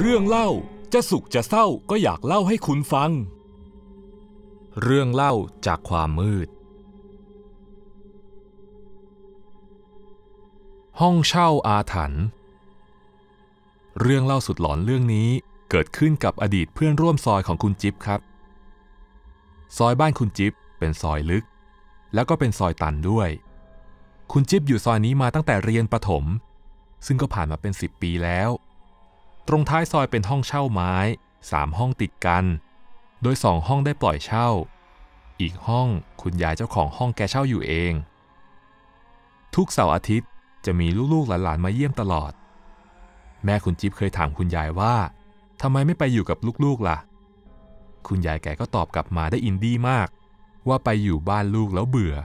เรื่องเล่าจะสุขจะเศร้าก็อยากเล่าให้คุณฟัง เรื่องเล่าจากความมืด ห้องเช่าอาถรรพ์เรื่องเล่าสุดหลอนเรื่องนี้เกิดขึ้นกับอดีตเพื่อนร่วมซอยของคุณจิ๊บครับซอยบ้านคุณจิ๊บเป็นซอยลึก แล้วก็เป็นซอยตันด้วย คุณจิ๊บอยู่ซอยนี้มาตั้งแต่เรียนประถม ซึ่งก็ผ่านมาเป็น 10 ปีแล้วตรงท้ายซอยเป็นห้องเช่าไม้สามห้องติดกัน โดยสองห้องได้ปล่อยเช่า อีกห้องคุณยายเจ้าของห้องแกเช่าอยู่เอง ทุกเสาร์อาทิตย์จะมีลูกๆหลานๆมาเยี่ยมตลอด แม่คุณจิ๊บเคยถามคุณยายว่าทำไมไม่ไปอยู่กับลูกๆล่ะ คุณยายแกก็ตอบกลับมาได้อินดี้มาก ว่าไปอยู่บ้านลูกแล้วเบื่อ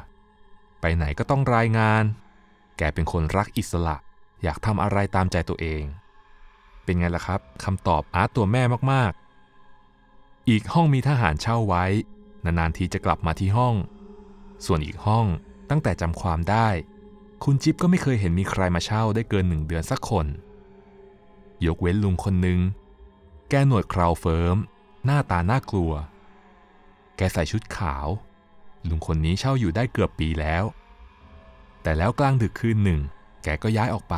ไปไหนก็ต้องรายงาน แกเป็นคนรักอิสระอยากทำอะไรตามใจตัวเองเป็นไงล่ะครับคำตอบอาร์ตตัวแม่มากๆ อีกห้องมีทหารเช่าไว้ นานๆทีจะกลับมาที่ห้อง ส่วนอีกห้องตั้งแต่จำความได้ คุณจิ๊บก็ไม่เคยเห็นมีใครมาเช่าได้เกินหนึ่งเดือนสักคน ยกเว้นลุงคนหนึ่งแกหนวดคราวเฟิร์มหน้าตาน่ากลัว แกใส่ชุดขาว ลุงคนนี้เช่าอยู่ได้เกือบปีแล้ว แต่แล้วกลางดึกคืนหนึ่ง แกก็ย้ายออกไป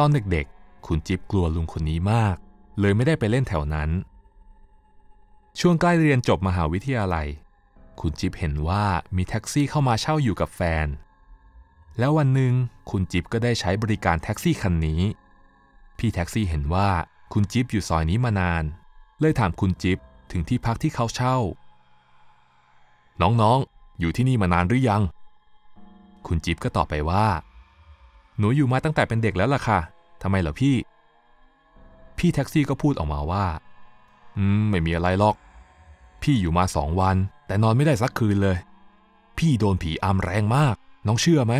ตอนเด็กคุณจิ๊บกลัวลุงคนนี้มาก เลยไม่ได้ไปเล่นแถวนั้น ช่วงใกล้เรียนจบมหาวิทยาลัย คุณจิ๊บเห็นว่ามีแท็กซี่เข้ามาเช่าอยู่กับแฟน แล้ววันหนึ่งคุณจิ๊บก็ได้ใช้บริการแท็กซี่คันนี้ พี่แท็กซี่เห็นว่าคุณจิ๊บอยู่ซอยนี้มานาน เลยถามคุณจิ๊บถึงที่พักที่เขาเช่า น้องๆ อยู่ที่นี่มานานหรือยัง คุณจิ๊บก็ตอบไปว่า หนูอยู่มาตั้งแต่เป็นเด็กแล้วล่ะค่ะทำไมเหรอพี่ พี่แท็กซี่ก็พูดออกมาว่า อืมไม่มีอะไรหรอก พี่อยู่มาสองวัน แต่นอนไม่ได้สักคืนเลย พี่โดนผีอำแรงมาก น้องเชื่อไหม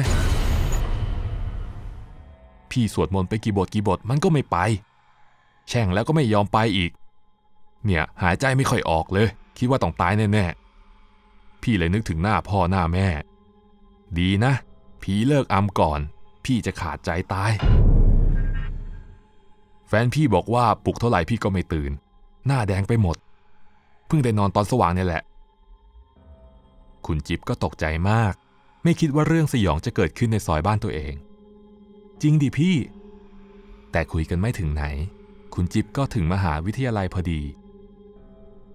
พี่สวดมนต์ไปกี่บทกี่บทมันก็ไม่ไป แช่งแล้วก็ไม่ยอมไปอีก เนี่ยหายใจไม่ค่อยออกเลย คิดว่าต้องตายแน่ๆพี่เลยนึกถึงหน้าพ่อหน้าแม่ ดีนะผีเลิกอำก่อน พี่จะขาดใจตายแฟนพี่บอกว่าปลุกเท่าไหร่พี่ก็ไม่ตื่น หน้าแดงไปหมด เพิ่งได้นอนตอนสว่างเนี่ยแหละ คุณจิ๊บก็ตกใจมาก ไม่คิดว่าเรื่องสยองจะเกิดขึ้นในซอยบ้านตัวเอง จริงดิพี่ แต่คุยกันไม่ถึงไหน คุณจิ๊บก็ถึงมหาวิทยาลัยพอดี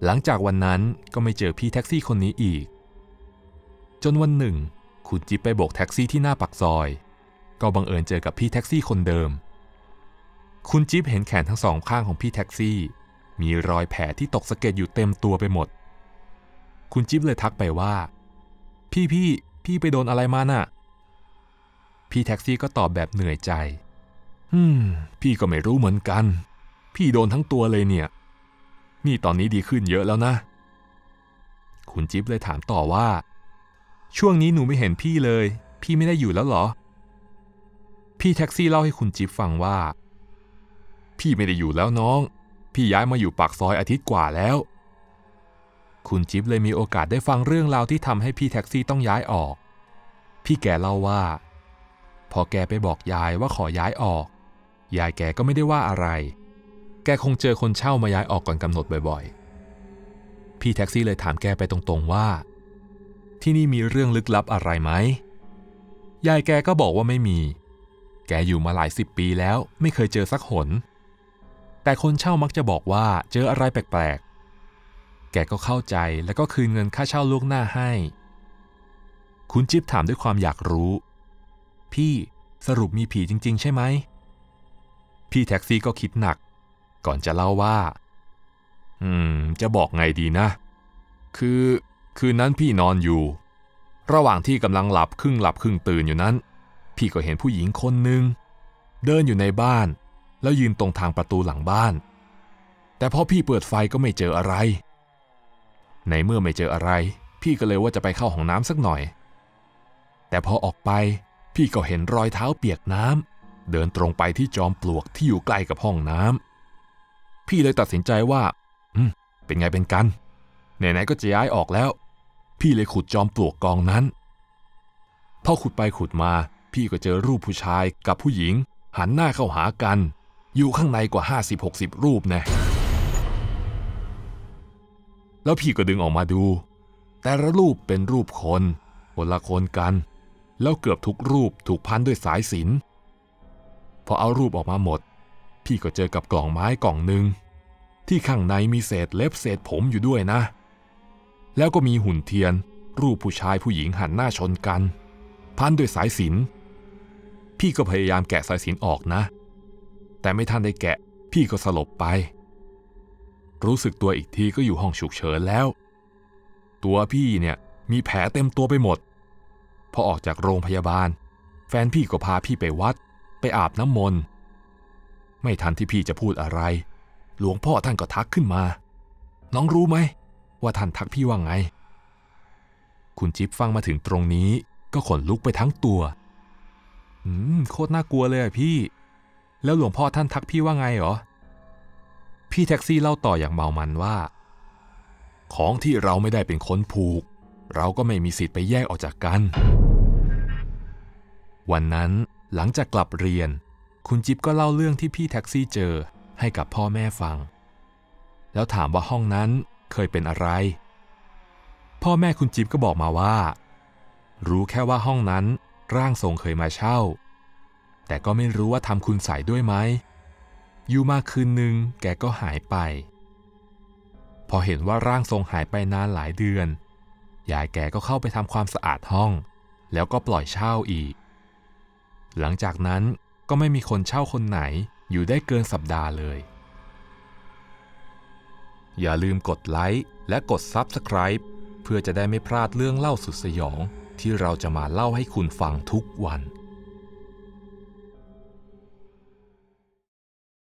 หลังจากวันนั้นก็ไม่เจอพี่แท็กซี่คนนี้อีก จนวันหนึ่ง คุณจิ๊บไปโบกแท็กซี่ที่หน้าปากซอย ก็บังเอิญเจอกับพี่แท็กซี่คนเดิมคุณจิ๊บเห็นแขนทั้งสองข้างของพี่แท็กซี่ มีรอยแผลที่ตกสะเก็ดอยู่เต็มตัวไปหมด คุณจิ๊บเลยทักไปว่า พี่พี่ พี่ไปโดนอะไรมาน่ะ พี่แท็กซี่ก็ตอบแบบเหนื่อยใจฮึมพี่ก็ไม่รู้เหมือนกัน พี่โดนทั้งตัวเลยเนี่ย นี่ตอนนี้ดีขึ้นเยอะแล้วนะ คุณจิ๊บเลยถามต่อว่า ช่วงนี้หนูไม่เห็นพี่เลย พี่ไม่ได้อยู่แล้วเหรอ พี่แท็กซี่เล่าให้คุณจิ๊บฟังว่าพี่ไม่ได้อยู่แล้วน้อง พี่ย้ายมาอยู่ปากซอยอาทิตย์กว่าแล้ว คุณจิ๊บเลยมีโอกาสได้ฟังเรื่องราวที่ทำให้พี่แท็กซี่ต้องย้ายออก พี่แกเล่าว่า พอแกไปบอกยายว่าขอย้ายออก ยายแกก็ไม่ได้ว่าอะไร แกคงเจอคนเช่ามาย้ายออกก่อนกำหนดบ่อยๆ พี่แท็กซี่เลยถามแกไปตรงๆว่า ที่นี่มีเรื่องลึกลับอะไรไหม ยายแกก็บอกว่าไม่มี แกอยู่มาหลายสิบปีแล้ว ไม่เคยเจอสักหนแต่คนเช่ามักจะบอกว่าเจออะไรแปลกๆ แกก็เข้าใจแล้วก็คืนเงินค่าเช่าล่วงหน้าให้ คุณจิ๊บถามด้วยความอยากรู้ พี่สรุปมีผีจริงๆ ใช่ไหม พี่แท็กซี่ก็คิดหนัก ก่อนจะเล่าว่า อืม จะบอกไงดีนะ คือ คืนนั้นพี่นอนอยู่ ระหว่างที่กำลังหลับครึ่งหลับครึ่งตื่นอยู่นั้นพี่ก็เห็นผู้หญิงคนหนึ่งเดินอยู่ในบ้านแล้วยืนตรงทางประตูหลังบ้าน แต่พอพี่เปิดไฟก็ไม่เจออะไร ในเมื่อไม่เจออะไร พี่ก็เลยว่าจะไปเข้าห้องน้ำสักหน่อย แต่พอออกไป พี่ก็เห็นรอยเท้าเปียกน้ำเดินตรงไปที่จอมปลวกที่อยู่ใกล้กับห้องน้ำ พี่เลยตัดสินใจว่า อืม เป็นไงเป็นกันไหนๆก็จะย้ายออกแล้ว พี่เลยขุดจอมปลวกกองนั้นพอขุดไปขุดมา พี่ก็เจอรูปผู้ชายกับผู้หญิง หันหน้าเข้าหากันอยู่ข้างในกว่า 50-60 รูปนะแล้วพี่ก็ดึงออกมาดู แต่ละรูปเป็นรูปคนคนละคนกัน แล้วเกือบทุกรูปถูกพันด้วยสายสิน พอเอารูปออกมาหมด พี่ก็เจอกับกล่องไม้กล่องหนึ่งที่ข้างในมีเศษเล็บเศษผมอยู่ด้วยนะ แล้วก็มีหุ่นเทียน รูปผู้ชายผู้หญิงหันหน้าชนกัน พันด้วยสายสิน พี่ก็พยายามแกะสายสินออกนะแต่ไม่ทันได้แกะ พี่ก็สลบไป รู้สึกตัวอีกทีก็อยู่ห้องฉุกเฉินแล้ว ตัวพี่เนี่ย มีแผลเต็มตัวไปหมด พอออกจากโรงพยาบาล แฟนพี่ก็พาพี่ไปวัด ไปอาบน้ำมนต์ ไม่ทันที่พี่จะพูดอะไร หลวงพ่อท่านก็ทักขึ้นมา น้องรู้ไหม ว่าท่านทักพี่ว่าไง คุณจิ๊บฟังมาถึงตรงนี้ ก็ขนลุกไปทั้งตัวอืมโคตรน่ากลัวเลยอะพี่แล้วหลวงพ่อท่านทักพี่ว่าไงเหรอ พี่แท็กซี่เล่าต่ออย่างเมามันว่า ของที่เราไม่ได้เป็นคนผูก เราก็ไม่มีสิทธิ์ไปแยกออกจากกัน วันนั้นหลังจากกลับเรียน คุณจิ๊บก็เล่าเรื่องที่พี่แท็กซี่เจอให้กับพ่อแม่ฟัง แล้วถามว่าห้องนั้นเคยเป็นอะไร พ่อแม่คุณจิ๊บก็บอกมาว่า รู้แค่ว่าห้องนั้น ร่างทรงเคยมาเช่าแต่ก็ไม่รู้ว่าทำคุณใส่ด้วยไหมอยู่มาคืนหนึ่งแกก็หายไป พอเห็นว่าร่างทรงหายไปนานหลายเดือน ยายแกก็เข้าไปทำความสะอาดห้อง แล้วก็ปล่อยเช่าอีก หลังจากนั้นก็ไม่มีคนเช่าคนไหนอยู่ได้เกินสัปดาห์เลย อย่าลืมกดไลค์และกด Subscribe เพื่อจะได้ไม่พลาดเรื่องเล่าสุดสยองที่เราจะมาเล่าให้คุณฟังทุกวัน